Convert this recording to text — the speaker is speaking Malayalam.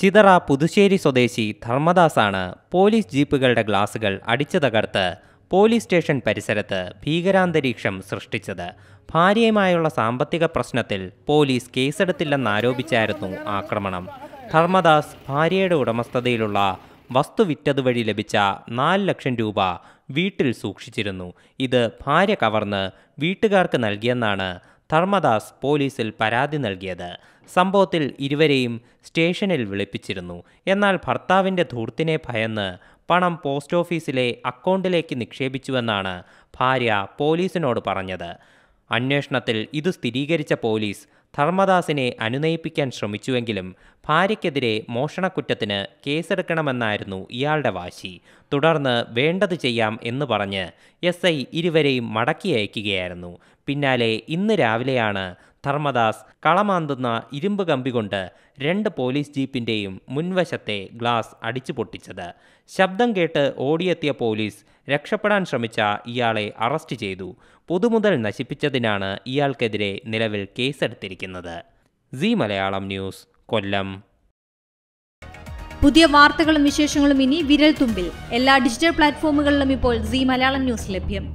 ചിതറ പുതുശ്ശേരി സ്വദേശി ധർമ്മദാസാണ് പോലീസ് ജീപ്പുകളുടെ ഗ്ലാസുകൾ അടിച്ചു തകർത്ത് പോലീസ് സ്റ്റേഷൻ പരിസരത്ത് ഭീകരാന്തരീക്ഷം സൃഷ്ടിച്ചത് ഭാര്യയുമായുള്ള സാമ്പത്തിക പ്രശ്നത്തിൽ പോലീസ് കേസെടുത്തില്ലെന്നാരോപിച്ചായിരുന്നു ആക്രമണം ധർമ്മദാസ് ഭാര്യയുടെ ഉടമസ്ഥതയിലുള്ള വസ്തു വിറ്റതുവഴി ലഭിച്ച നാല് ലക്ഷം രൂപ വീട്ടിൽ സൂക്ഷിച്ചിരുന്നു ഇത് ഭാര്യ കവർന്ന് വീട്ടുകാർക്ക് നൽകിയെന്നാണ് ധർമ്മദാസ് പോലീസിൽ പരാതി നൽകിയത് സംഭവത്തിൽ ഇരുവരെയും സ്റ്റേഷനിൽ വിളിപ്പിച്ചിരുന്നു എന്നാൽ ഭർത്താവിൻ്റെ ധൂർത്തിനെ ഭയന്ന് പണം പോസ്റ്റ് ഓഫീസിലെ അക്കൗണ്ടിലേക്ക് നിക്ഷേപിച്ചുവെന്നാണ് ഭാര്യ പോലീസിനോട് പറഞ്ഞത് അന്വേഷണത്തിൽ ഇത് സ്ഥിരീകരിച്ച പോലീസ് ധർമ്മദാസിനെ അനുനയിപ്പിക്കാൻ ശ്രമിച്ചുവെങ്കിലും ഭാര്യയ്ക്കെതിരെ മോഷണക്കുറ്റത്തിന് കേസെടുക്കണമെന്നായിരുന്നു ഇയാളുടെ വാശി തുടർന്ന് വേണ്ടത് ചെയ്യാം എന്ന് പറഞ്ഞ് എസ് ഐ ഇരുവരെയും മടക്കി അയക്കുകയായിരുന്നു പിന്നാലെ ഇന്ന് രാവിലെയാണ് ധർമ്മദാസ് കളമാന്തുന്ന ഇരുമ്പ് കമ്പി കൊണ്ട് രണ്ട് പോലീസ് ജീപ്പിൻ്റെയും മുൻവശത്തെ ഗ്ലാസ് അടിച്ചു പൊട്ടിച്ചത് ശബ്ദം കേട്ട് ഓടിയെത്തിയ പോലീസ് രക്ഷപ്പെടാൻ ശ്രമിച്ച ഇയാളെ അറസ്റ്റ് ചെയ്തു പുതുമുതൽ നശിപ്പിച്ചതിനാണ് ഇയാൾക്കെതിരെ നിലവിൽ കേസെടുത്തിരിക്കുന്നത് സി മലയാളം ന്യൂസ് കൊല്ലം പുതിയ വാർത്തകളും വിശേഷങ്ങളും ഇനി വിരൽ തുമ്പിൽ എല്ലാ ഡിജിറ്റൽ പ്ലാറ്റ്ഫോമുകളിലും ഇപ്പോൾ സി മലയാളം ന്യൂസ് ലഭ്യം